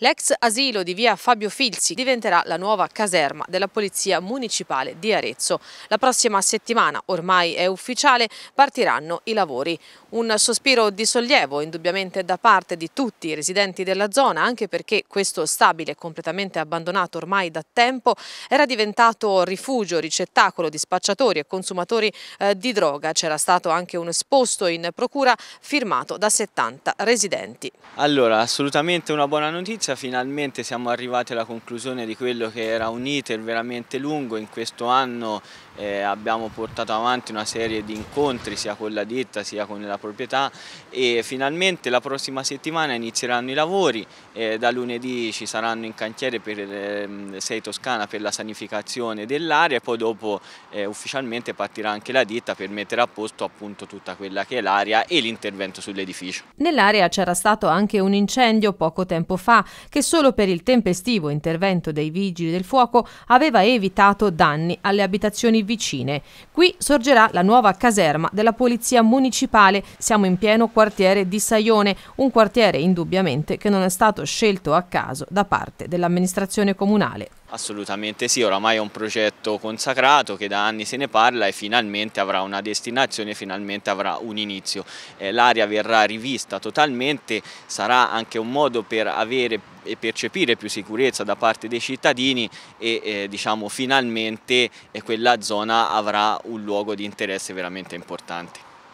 L'ex asilo di via Fabio Filzi diventerà la nuova caserma della Polizia Municipale di Arezzo. La prossima settimana, ormai è ufficiale, partiranno i lavori. Un sospiro di sollievo indubbiamente da parte di tutti i residenti della zona, anche perché questo stabile completamente abbandonato ormai da tempo era diventato rifugio, ricettacolo di spacciatori e consumatori eh, di droga. C'era stato anche un esposto in procura firmato da 70 residenti. Allora, assolutamente una buona notizia Venezia finalmente siamo arrivati alla conclusione di quello che era un iter veramente lungo, in questo anno eh, abbiamo portato avanti una serie di incontri sia con la ditta sia con la proprietà e finalmente la prossima settimana inizieranno i lavori, eh, da lunedì ci saranno in cantiere per eh, Sei Toscana per la sanificazione dell'area e poi dopo eh, ufficialmente partirà anche la ditta per mettere a posto appunto tutta quella che è l'area e l'intervento sull'edificio. Nell'area c'era stato anche un incendio poco tempo fa che solo per il tempestivo intervento dei vigili del fuoco aveva evitato danni alle abitazioni vicine. Qui sorgerà la nuova caserma della Polizia Municipale. Siamo in pieno quartiere di Saione, un quartiere indubbiamente che non è stato scelto a caso da parte dell'amministrazione comunale. Assolutamente sì, oramai è un progetto consacrato che da anni se ne parla e finalmente avrà una destinazione, finalmente avrà un inizio. Eh, L'area verrà rivista totalmente, sarà anche un modo per avere e percepire più sicurezza da parte dei cittadini e eh, diciamo finalmente eh, quella zona avrà un luogo di interesse veramente importante.